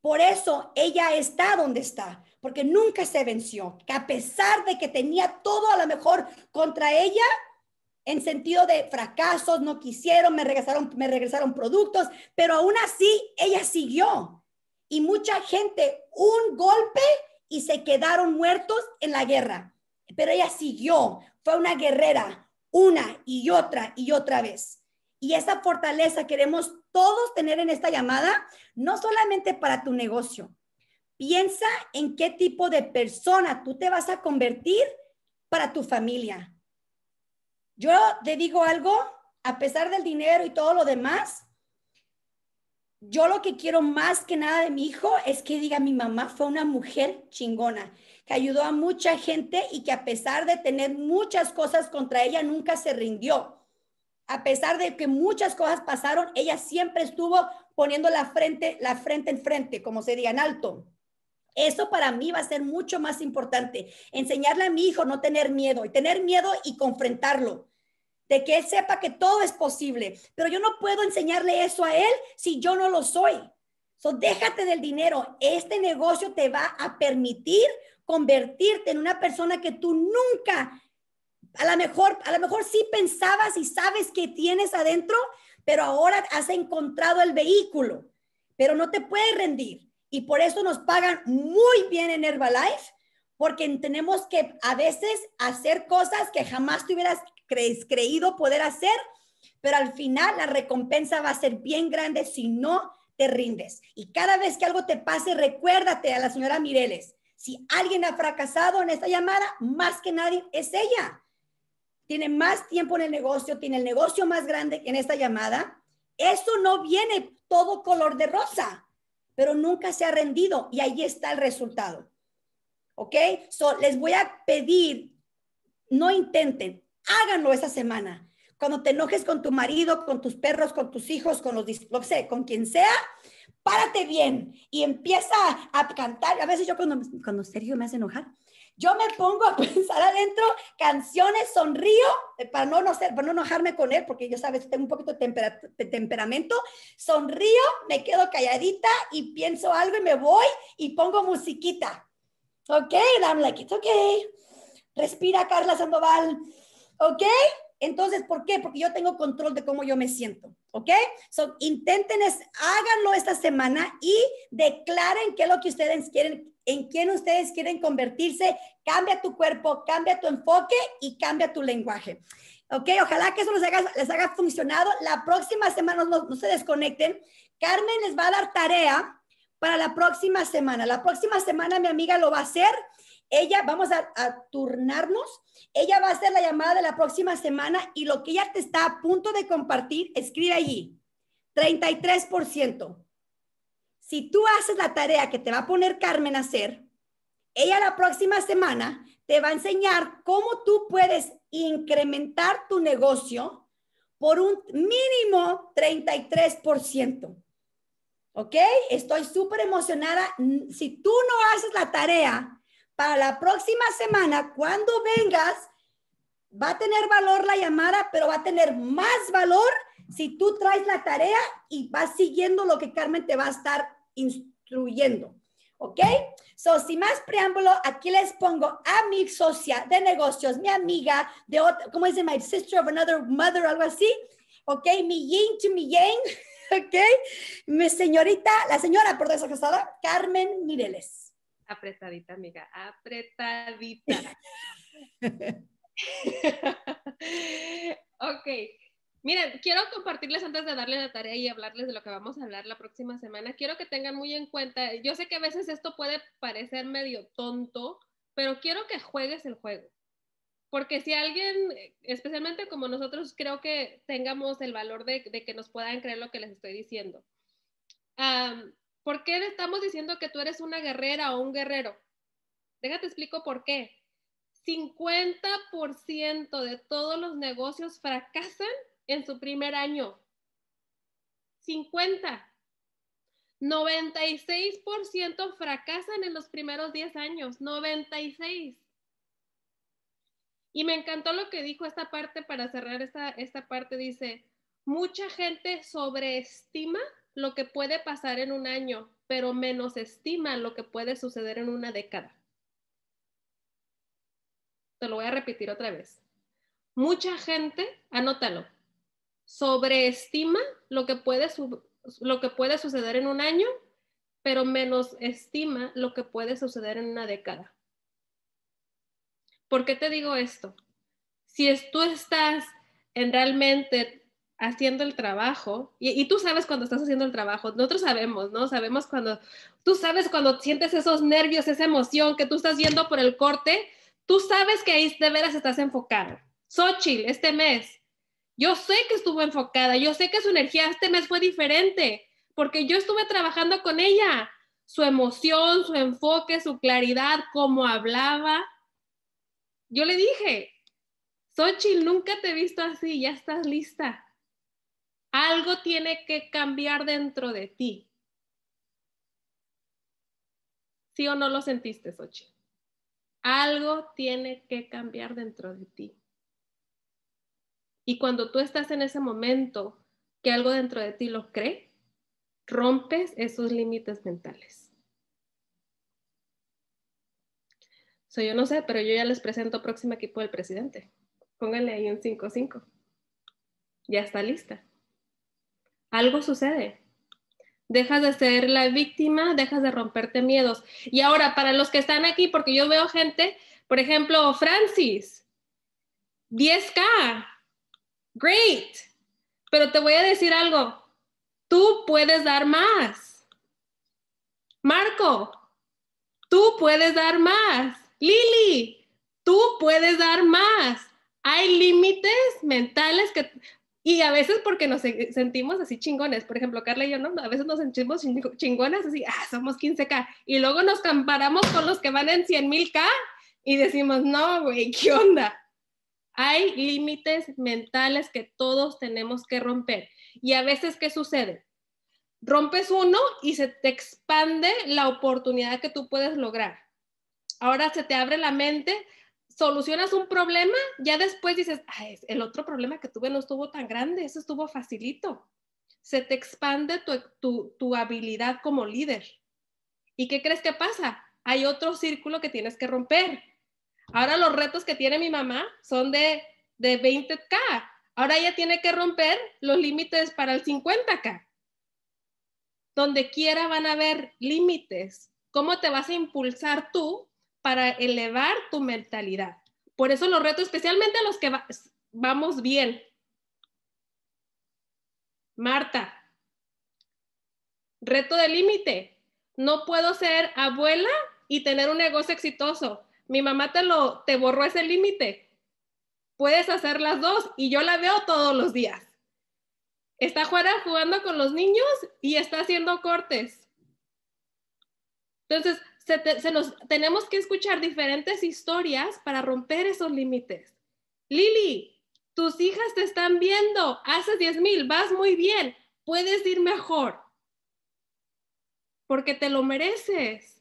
Por eso ella está donde está, porque nunca se venció, que a pesar de que tenía todo a lo mejor contra ella, en sentido de fracasos, no quisieron, me regresaron, me regresaron productos, pero aún así ella siguió. Y mucha gente, un golpe y se quedaron muertos en la guerra. Pero ella siguió, fue una guerrera, una y otra y otra vez y esa fortaleza queremos todos tener en esta llamada, no solamente para tu negocio. Piensa en qué tipo de persona tú te vas a convertir para tu familia. Yo te digo algo, a pesar del dinero y todo lo demás, yo lo que quiero más que nada de mi hijo es que diga, mi mamá fue una mujer chingona, que ayudó a mucha gente y que a pesar de tener muchas cosas contra ella, nunca se rindió a pesar de que muchas cosas pasaron, ella siempre estuvo poniendo la frente, la frente en frente, como se diga en alto. Eso para mí va a ser mucho más importante. Enseñarle a mi hijo no tener miedo y tener miedo y confrontarlo. De que él sepa que todo es posible. Pero yo no puedo enseñarle eso a él si yo no lo soy. So, déjate del dinero. Este negocio te va a permitir convertirte en una persona que tú nunca a lo mejor, a lo mejor sí pensabas y sabes que tienes adentro, pero ahora has encontrado el vehículo, pero no te puedes rendir. Y por eso nos pagan muy bien en Herbalife, porque tenemos que a veces hacer cosas que jamás te hubieras creído poder hacer, pero al final la recompensa va a ser bien grande si no te rindes. Y cada vez que algo te pase, recuérdate a la señora Mireles, si alguien ha fracasado en esta llamada, más que nadie es ella tiene más tiempo en el negocio, tiene el negocio más grande que en esta llamada. Eso no viene todo color de rosa, pero nunca se ha rendido y ahí está el resultado. ¿Ok? les voy a pedir, no intenten, háganlo esa semana. Cuando te enojes con tu marido, con tus perros, con tus hijos, con los, con quien sea, párate bien y empieza a cantar. A veces yo cuando Sergio me hace enojar, yo me pongo a pensar adentro canciones, sonrío, eh, para no, no ser, para no enojarme con él, porque yo sabes, tengo un poquito de, temperamento, sonrío, me quedo calladita y pienso algo y me voy y pongo musiquita. Ok, and I'm like, it's okay. Respira, Carla Sandoval. Ok, entonces, ¿por qué? Porque yo tengo control de cómo yo me siento, ¿ok? son, intenten, es, háganlo esta semana y declaren qué es lo que ustedes quieren en quién ustedes quieren convertirse, cambia tu cuerpo, cambia tu enfoque y cambia tu lenguaje. Ok, ojalá que eso les haga, les haga funcionado. La próxima semana no, no se desconecten. Carmen les va a dar tarea para la próxima semana. La próxima semana mi amiga lo va a hacer. Ella, vamos a, a, turnarnos. Ella va a hacer la llamada de la próxima semana y lo que ella te está a punto de compartir, escribe allí. 33% si tú haces la tarea que te va a poner Carmen a hacer, ella la próxima semana te va a enseñar cómo tú puedes incrementar tu negocio por un mínimo 33%. ¿Ok? Estoy súper emocionada. Si tú no haces la tarea para la próxima semana, cuando vengas, va a tener valor la llamada, pero va a tener más valor si tú traes la tarea y vas siguiendo lo que Carmen te va a estar instruyendo. ¿Ok? So, sin más preámbulo, aquí les pongo a mi socia de negocios, mi amiga, de otro, ¿cómo dice? My sister of another mother, algo así. ¿Ok? Mi ying to mi yang. ¿Ok? Mi señorita, la señora, por Carmen Mireles. Apretadita, amiga, apretadita. ok. Miren, quiero compartirles antes de darle la tarea y hablarles de lo que vamos a hablar la próxima semana. Quiero que tengan muy en cuenta, yo sé que a veces esto puede parecer medio tonto, pero quiero que juegues el juego. Porque si alguien, especialmente como nosotros, creo que tengamos el valor de, que nos puedan creer lo que les estoy diciendo. ¿Por qué estamos diciendo que tú eres una guerrera o un guerrero? Déjate explico por qué. 50% de todos los negocios fracasan en su primer año? 50. 96% fracasan en los primeros 10 años, 96. Y me encantó lo que dijo esta parte para cerrar esta, parte. Dice, mucha gente sobreestima lo que puede pasar en un año, pero menos estima lo que puede suceder en una década. Te lo voy a repetir otra vez. Mucha gente, anótalo, sobreestima lo que puede, lo que puede suceder en un año, pero menos estima lo que puede suceder en una década. ¿Por qué te digo esto? Si tú estás en realmente haciendo el trabajo, y, tú sabes cuando estás haciendo el trabajo, nosotros sabemos, ¿no? Sabemos cuando, tú sabes cuando sientes esos nervios, esa emoción, que tú estás yendo por el corte, tú sabes que ahí de veras estás enfocado. Xochitl, este mes, yo sé que estuvo enfocada, yo sé que su energía este mes fue diferente, porque yo estuve trabajando con ella, su emoción, su enfoque, su claridad, cómo hablaba. Yo le dije, Xochitl, nunca te he visto así, ya estás lista. Algo tiene que cambiar dentro de ti. ¿Sí o no lo sentiste, Xochitl? Algo tiene que cambiar dentro de ti. Y cuando tú estás en ese momento que algo dentro de ti lo cree, rompes esos límites mentales. Soy yo no sé, pero yo ya les presento próximo equipo del presidente. Pónganle ahí un 5-5. Ya está lista. Algo sucede. Dejas de ser la víctima, dejas de romperte miedos. Y ahora, para los que están aquí, porque yo veo gente, por ejemplo, Francis, 10K, Great. Pero te voy a decir algo. Tú puedes dar más. Marco, tú puedes dar más. Lili, tú puedes dar más. Hay límites mentales que... Y a veces porque nos sentimos así chingones, por ejemplo, Carla y yo, A veces nos sentimos chingones así, ah, somos 15K. Y luego nos comparamos con los que van en 100000 K y decimos, no, güey, ¿qué onda? Hay límites mentales que todos tenemos que romper. Y a veces, ¿qué sucede? Rompes uno y se te expande la oportunidad que tú puedes lograr. Ahora se te abre la mente, solucionas un problema, ya después dices, el otro problema que tuve no estuvo tan grande, ese estuvo facilito. Se te expande tu, tu habilidad como líder. ¿Y qué crees que pasa? Hay otro círculo que tienes que romper Ahora los retos que tiene mi mamá son de, de 20K. Ahora ella tiene que romper los límites para el 50K. Donde quiera van a haber límites. ¿Cómo te vas a impulsar tú para elevar tu mentalidad? Por eso los retos, especialmente los que vamos bien. Marta, reto de límite. No puedo ser abuela y tener un negocio exitoso mi mamá te lo, te borró ese límite. Puedes hacer las dos y yo la veo todos los días. Está Juana jugando con los niños y está haciendo cortes. Entonces, se nos, tenemos que escuchar diferentes historias para romper esos límites. Lili, tus hijas te están viendo, haces 10 mil, vas muy bien, puedes ir mejor, porque te lo mereces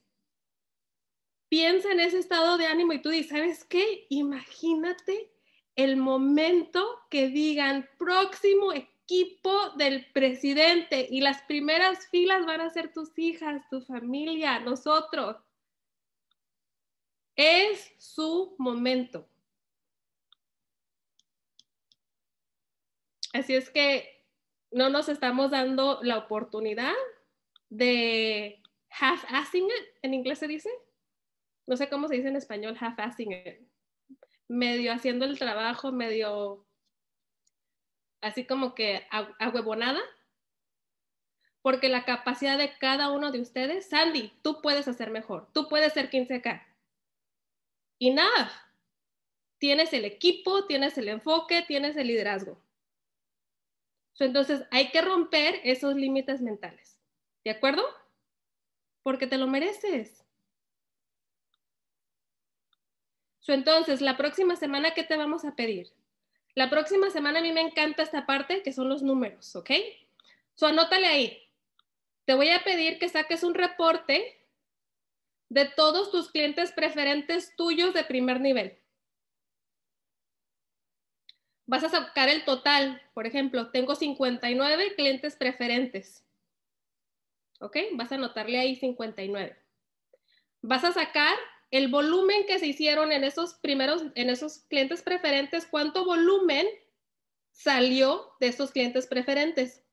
piensa en ese estado de ánimo y tú dices, ¿sabes qué? Imagínate el momento que digan próximo equipo del presidente y las primeras filas van a ser tus hijas, tu familia, nosotros. Es su momento. Así es que no nos estamos dando la oportunidad de half-assing it, en inglés se dice, no sé cómo se dice en español, half-assing eh, Medio haciendo el trabajo, medio así como que ahuevonada. Porque la capacidad de cada uno de ustedes, Sandy, tú puedes hacer mejor, tú puedes ser 15K. Enough. Tienes el equipo, tienes el enfoque, tienes el liderazgo. Entonces hay que romper esos límites mentales. ¿De acuerdo? Porque te lo mereces entonces, la próxima semana, ¿qué te vamos a pedir? La próxima semana a mí me encanta esta parte que son los números, ¿ok? So, anótale ahí. Te voy a pedir que saques un reporte de todos tus clientes preferentes tuyos de primer nivel. Vas a sacar el total. Por ejemplo, tengo 59 clientes preferentes. ¿Ok? Vas a anotarle ahí 59. Vas a sacar el volumen que se hicieron en esos primeros, en esos clientes preferentes, cuánto volumen salió de esos clientes preferentes.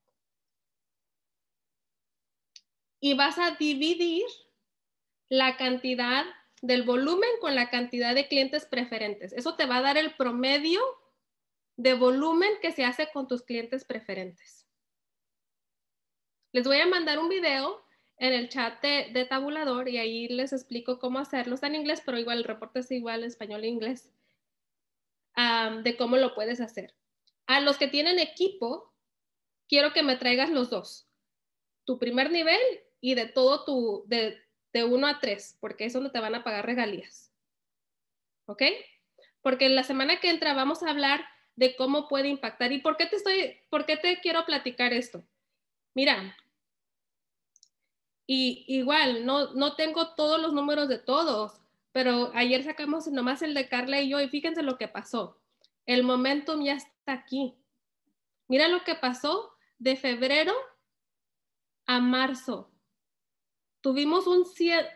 Y vas a dividir la cantidad del volumen con la cantidad de clientes preferentes. Eso te va a dar el promedio de volumen que se hace con tus clientes preferentes. Les voy a mandar un video en el chat de, tabulador y ahí les explico cómo hacerlo. Está en inglés, pero igual el reporte es igual, español e inglés, de cómo lo puedes hacer. A los que tienen equipo, quiero que me traigas los dos. Tu primer nivel y de todo tu, de, de 1 a tres, porque es donde te van a pagar regalías. ¿Ok? Porque la semana que entra vamos a hablar de cómo puede impactar. ¿Y por qué te estoy, por qué te quiero platicar esto? Mira, y igual, no, tengo todos los números de todos, pero ayer sacamos nomás el de Carla y yo y fíjense lo que pasó. El momentum ya está aquí. Mira lo que pasó de febrero a marzo. Tuvimos un,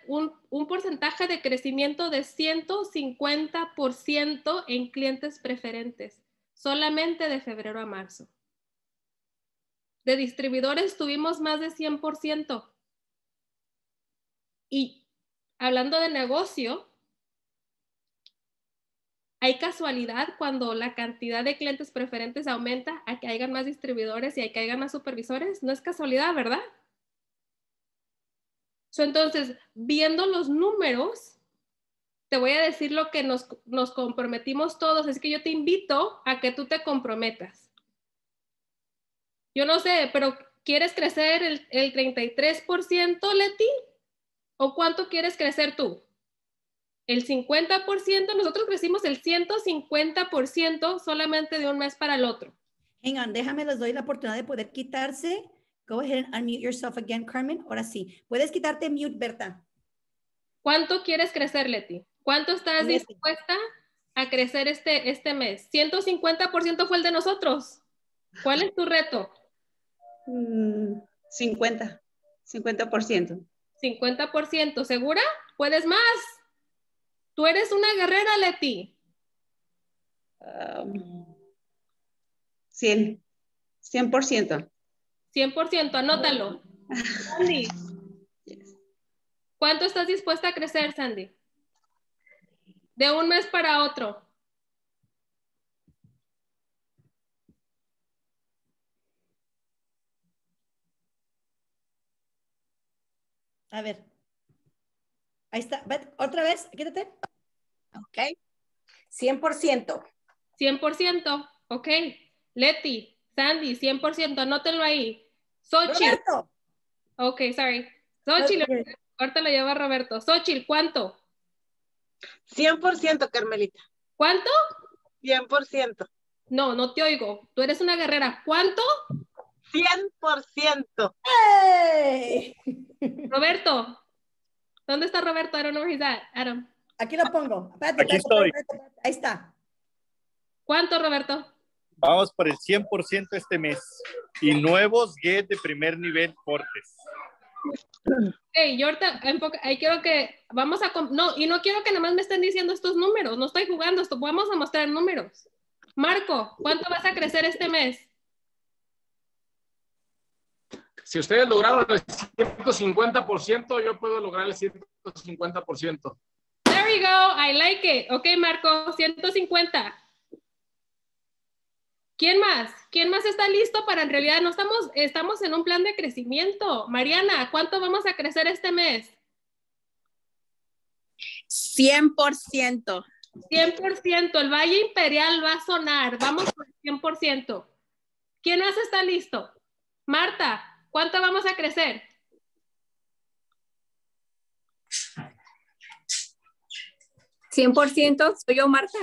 un, un porcentaje de crecimiento de 150% en clientes preferentes, solamente de febrero a marzo. De distribuidores tuvimos más de 100%. Y hablando de negocio, hay casualidad cuando la cantidad de clientes preferentes aumenta a que hayan más distribuidores y a que hayan más supervisores. No es casualidad, ¿verdad? So, entonces, viendo los números, te voy a decir lo que nos, comprometimos todos. Es que yo te invito a que tú te comprometas. Yo no sé, pero ¿quieres crecer el, el 33%, Leti? ¿O cuánto quieres crecer tú? El 50%, nosotros crecimos el 150% solamente de un mes para el otro. Hang déjame, les doy la oportunidad de poder quitarse. Go ahead and unmute yourself again, Carmen. Ahora sí, puedes quitarte mute, Berta. ¿Cuánto quieres crecer, Leti? ¿Cuánto estás dispuesta a crecer este, este mes? 150% fue el de nosotros. ¿Cuál es tu reto? 50, mm, 50%. 50%. ¿Segura? ¿Puedes más? Tú eres una guerrera, Leti. 100. 100%. 100%, anótalo. Sandy. ¿Cuánto estás dispuesta a crecer, Sandy? De un mes para otro. A ver. Ahí está. Otra vez, quítate. Ok. 100%. 100%. Ok. Leti, Sandy, 100%. Anótenlo ahí. Sochi. Roberto. Ok, sorry. Sochi, ahorita lo lleva Roberto. Sochi, ¿cuánto? 100%, Carmelita. ¿Cuánto? 100%. No, no te oigo. Tú eres una guerrera. ¿Cuánto? 100%. Roberto, ¿dónde está Roberto? I don't Aquí lo pongo. Aquí estoy. Ahí está. ¿Cuánto, Roberto? Vamos por el 100% este mes. Y nuevos get de primer nivel Cortes ahí que vamos a, no, y no quiero que nada más me estén diciendo estos números, no estoy jugando, esto, vamos a mostrar números. Marco, ¿cuánto vas a crecer este mes? Si ustedes lograron el 150%, yo puedo lograr el 150%. There we go. I like it. Ok, Marco, 150. ¿Quién más? ¿Quién más está listo para en realidad no estamos estamos en un plan de crecimiento? Mariana, ¿cuánto vamos a crecer este mes? 100%. 100%, el Valle Imperial va a sonar. Vamos el 100%. ¿Quién más está listo? Marta, ¿Cuánto vamos a crecer? ¿100% soy yo, Marta?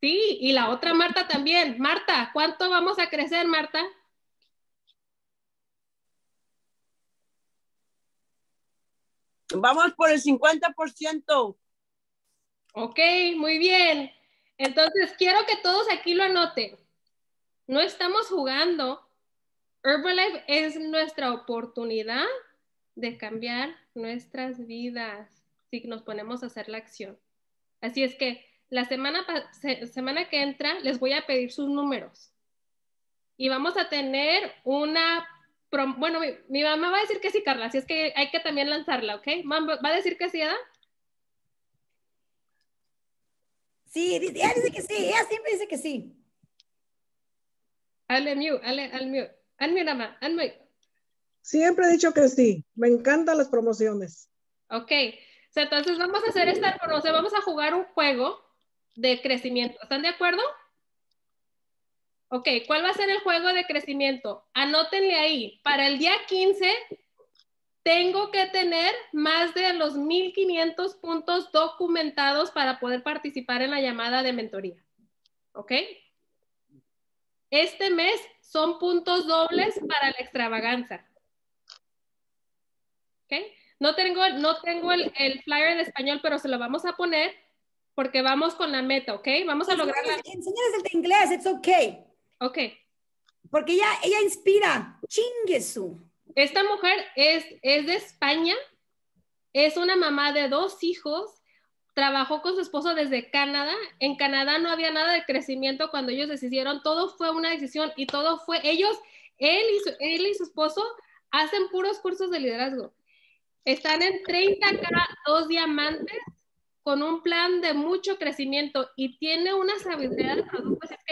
Sí, y la otra Marta también. Marta, ¿cuánto vamos a crecer, Marta? Vamos por el 50%. Ok, muy bien. Entonces, quiero que todos aquí lo anoten. No estamos jugando, Herbalife es nuestra oportunidad de cambiar nuestras vidas si nos ponemos a hacer la acción. Así es que la semana, semana que entra les voy a pedir sus números y vamos a tener una... Bueno, mi, mamá va a decir que sí, Carla, así es que hay que también lanzarla, ¿ok? ¿Va a decir que sí, Ada? Sí, ella dice que sí, ella siempre dice que sí. Ale mute, ale, al mute. Siempre he dicho que sí. Me encantan las promociones. Ok. entonces vamos a hacer esta promoción. Vamos a jugar un juego de crecimiento. ¿Están de acuerdo? Ok, ¿cuál va a ser el juego de crecimiento? Anótenle ahí. Para el día 15 tengo que tener más de los 1500 puntos documentados para poder participar en la llamada de mentoría. ¿Ok? Este mes son puntos dobles para la extravaganza. ¿Okay? No tengo, no tengo el, flyer en español, pero se lo vamos a poner porque vamos con la meta, ¿ok? Vamos a lograr el de inglés, it's okay. Ok. Porque ella, ella inspira, chinguesu. Esta mujer es, es de España, es una mamá de dos hijos, trabajó con su esposo desde Canadá. En Canadá no había nada de crecimiento cuando ellos decidieron, todo fue una decisión y todo fue ellos, él y su, esposo hacen puros cursos de liderazgo. Están en 30K, dos diamantes, con un plan de mucho crecimiento y tiene una sabiduría de que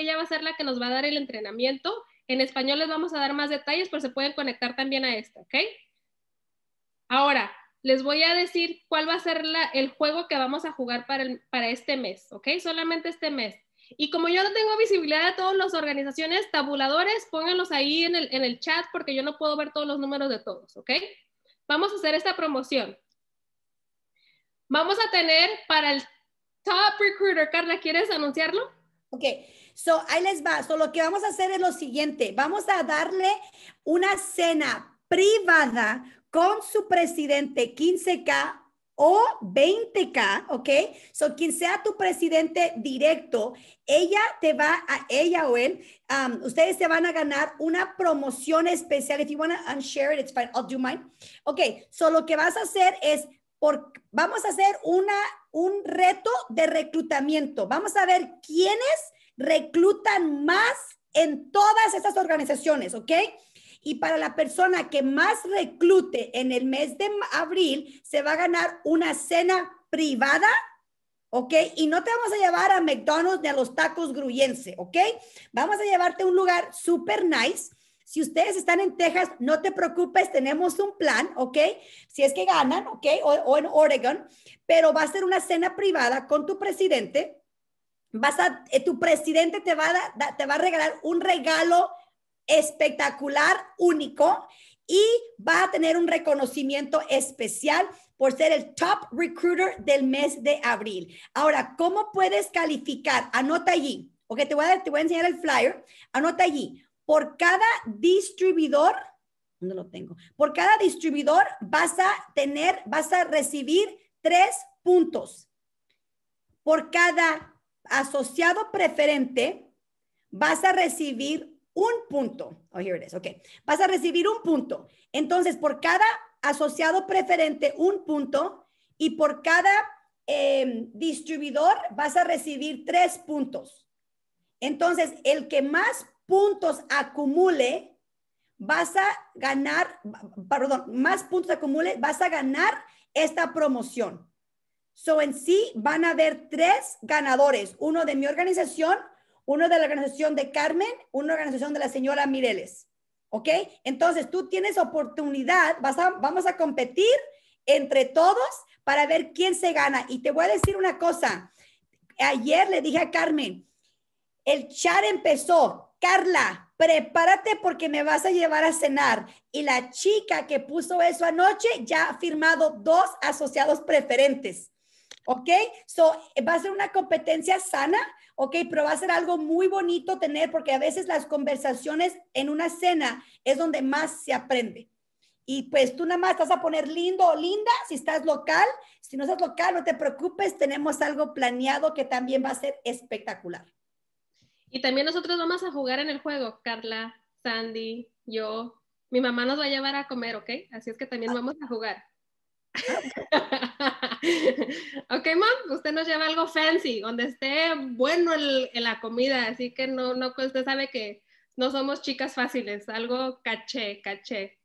ella va a ser la que nos va a dar el entrenamiento. En español les vamos a dar más detalles, pero se pueden conectar también a esto, ¿ok? Ahora, les voy a decir cuál va a ser el juego que vamos a jugar para, este mes, ¿ok? Solamente este mes. Y como yo no tengo visibilidad de todas las organizaciones, tabuladores, pónganlos ahí en el, en el chat porque yo no puedo ver todos los números de todos, ¿ok? Vamos a hacer esta promoción. Vamos a tener para el Top Recruiter, Carla, ¿quieres anunciarlo? Ok, so ahí les va. So lo que vamos a hacer es lo siguiente. Vamos a darle una cena privada con su presidente 15K o 20K, ¿ok? So, quien sea tu presidente directo, ella te va a, ella o él, um, ustedes se van a ganar una promoción especial. If you want to share it, it's fine. I'll do mine. Ok, solo lo que vas a hacer es, por, vamos a hacer una, un reto de reclutamiento. Vamos a ver quiénes reclutan más en todas estas organizaciones, ¿ok? Y para la persona que más reclute en el mes de abril, se va a ganar una cena privada ¿ok? Y no te vamos a llevar a McDonald's ni a los tacos gruyense, ¿ok? Vamos a llevarte a un lugar súper nice. Si ustedes están en Texas, no te preocupes, tenemos un plan, ¿ok? Si es que ganan, ¿ok? O, en Oregon, pero va a ser una cena privada con tu presidente. Vas a, eh, tu presidente te va, te va a regalar un regalo espectacular, único y va a tener un reconocimiento especial por ser el top recruiter del mes de abril. Ahora, ¿cómo puedes calificar? Anota allí, ok, te voy a, te voy enseñar el flyer, anota allí, por cada distribuidor, no lo tengo? Por cada distribuidor vas a tener, vas a recibir tres puntos. Por cada asociado preferente, vas a recibir un punto. Oh, here it is. Ok. Vas a recibir un punto. Entonces, por cada asociado preferente, un punto. Y por cada em, distribuidor, vas a recibir tres puntos. Entonces, el que más puntos acumule, vas a ganar, perdón, más puntos acumule, vas a ganar esta promoción. So, en sí van a haber tres ganadores, uno de mi organización, uno de la organización de Carmen, una organización de la señora Mireles. ¿Ok? Entonces tú tienes oportunidad, vamos a competir entre todos para ver quién se gana. Y te voy a decir una cosa. Ayer le dije a Carmen, el char empezó. Carla, prepárate porque me vas a llevar a cenar. Y la chica que puso eso anoche ya ha firmado dos asociados preferentes. ¿Ok? So, va a ser una competencia sana ok, pero va a ser algo muy bonito tener porque a veces las conversaciones en una cena es donde más se aprende. Y pues tú nada más estás a poner lindo o linda si estás local. Si no estás local, no te preocupes, tenemos algo planeado que también va a ser espectacular. Y también nosotros vamos a jugar en el juego, Carla, Sandy, yo. Mi mamá nos va a llevar a comer, ¿ok? Así es que también ah. vamos a jugar. ok, mom, usted nos lleva algo fancy, donde esté bueno el, en la comida, así que no, no, pues, usted sabe que no somos chicas fáciles, algo caché, caché.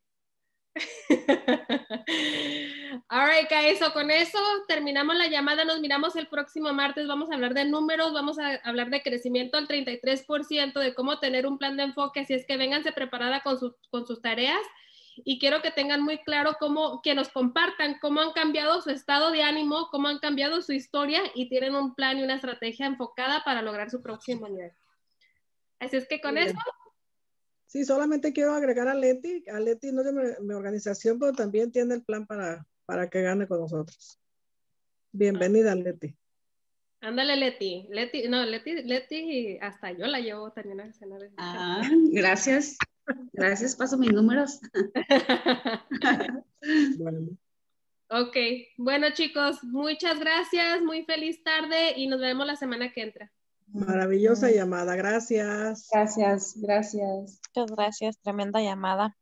Alright, guys, con eso terminamos la llamada. Nos miramos el próximo martes. Vamos a hablar de números, vamos a hablar de crecimiento al 33%, de cómo tener un plan de enfoque. si es que vénganse preparada con, con sus tareas y quiero que tengan muy claro cómo, que nos compartan cómo han cambiado su estado de ánimo, cómo han cambiado su historia y tienen un plan y una estrategia enfocada para lograr su próximo nivel. Así es que con eso. Sí, solamente quiero agregar a Leti. A Leti no es de mi, organización, pero también tiene el plan para, para que gane con nosotros. Bienvenida, ah. Leti. Ándale, Leti. Leti, no, Leti, Leti, hasta yo la llevo también a cenar. Ah, gracias. Gracias, paso mis números. Ok, bueno chicos, muchas gracias, muy feliz tarde y nos vemos la semana que entra. Maravillosa llamada, gracias. Gracias, gracias. Muchas gracias, tremenda llamada.